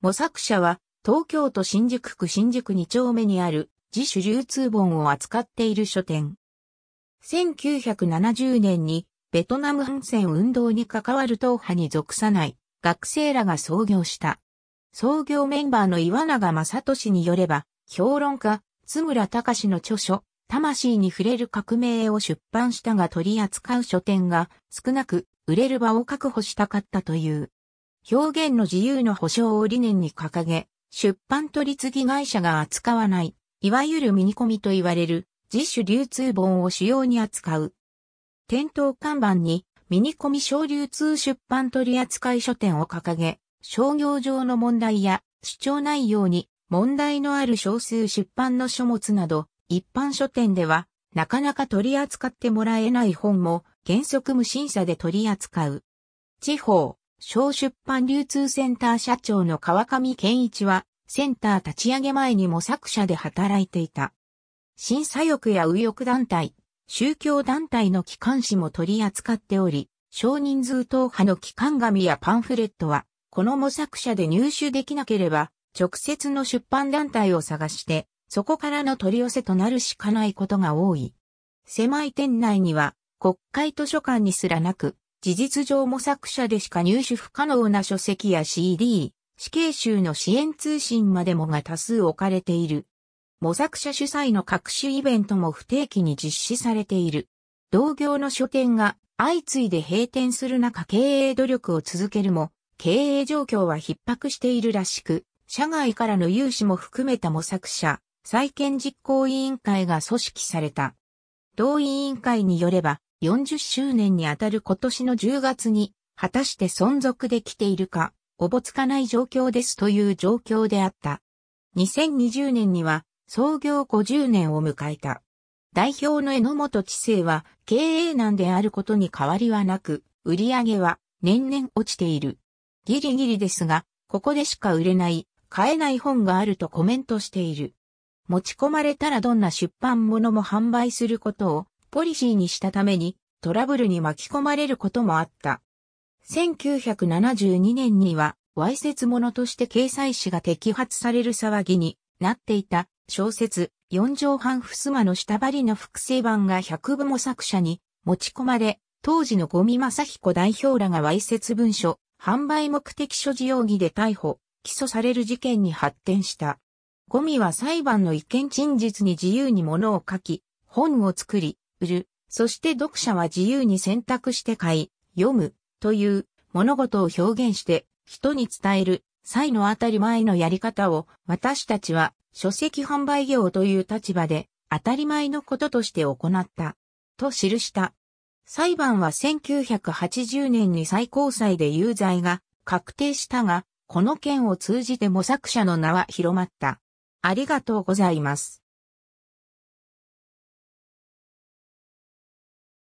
模索者は東京都新宿区新宿2丁目にある自主流通本を扱っている書店。1970年にベトナム反戦運動に関わる党派に属さない学生らが創業した。創業メンバーの岩永正俊によれば、評論家、津村隆の著書、魂に触れる革命を出版したが取り扱う書店が少なく売れる場を確保したかったという。表現の自由の保障を理念に掲げ、出版取次会社が扱わない、いわゆるミニコミと言われる自主流通本を主要に扱う。店頭看板にミニコミ小流通出版取扱書店を掲げ、商業上の問題や主張内容に問題のある少数出版の書物など、一般書店ではなかなか取り扱ってもらえない本も原則無審査で取り扱う。地方、小出版流通センター社長の川上健一は、センター立ち上げ前に模索者で働いていた。審査欲や右翼団体、宗教団体の機関紙も取り扱っており、少人数党派の機関紙やパンフレットは、この模索者で入手できなければ、直接の出版団体を探して、そこからの取り寄せとなるしかないことが多い。狭い店内には、国会図書館にすらなく、事実上模作者でしか入手不可能な書籍や CD、死刑囚の支援通信までもが多数置かれている。模索者主催の各種イベントも不定期に実施されている。同業の書店が相次いで閉店する中経営努力を続けるも、経営状況は逼迫しているらしく、社外からの融資も含めた模索者、再建実行委員会が組織された。同委員会によれば、40周年にあたる今年の10月に、果たして存続できているか、おぼつかない状況ですという状況であった。2020年には創業50年を迎えた。代表の榎本知性は経営難であることに変わりはなく、売り上げは年々落ちている。ギリギリですが、ここでしか売れない、買えない本があるとコメントしている。持ち込まれたらどんな出版物も販売することをポリシーにしたためにトラブルに巻き込まれることもあった。1972年には、わいせつ者として掲載誌が摘発される騒ぎになっていた小説、四畳半襖の下張りの複製版が百部も作者に持ち込まれ、当時のゴミ正彦代表らがわいせつ文書、販売目的所持容疑で逮捕、起訴される事件に発展した。ゴミは裁判の意見陳述に自由に物を書き、本を作り、売る、そして読者は自由に選択して買い、読む、という物事を表現して人に伝える際の当たり前のやり方を私たちは書籍販売業という立場で当たり前のこととして行った。と記した。裁判は1980年に最高裁で有罪が確定したが、この件を通じて模索者の名は広まった。ありがとうございます。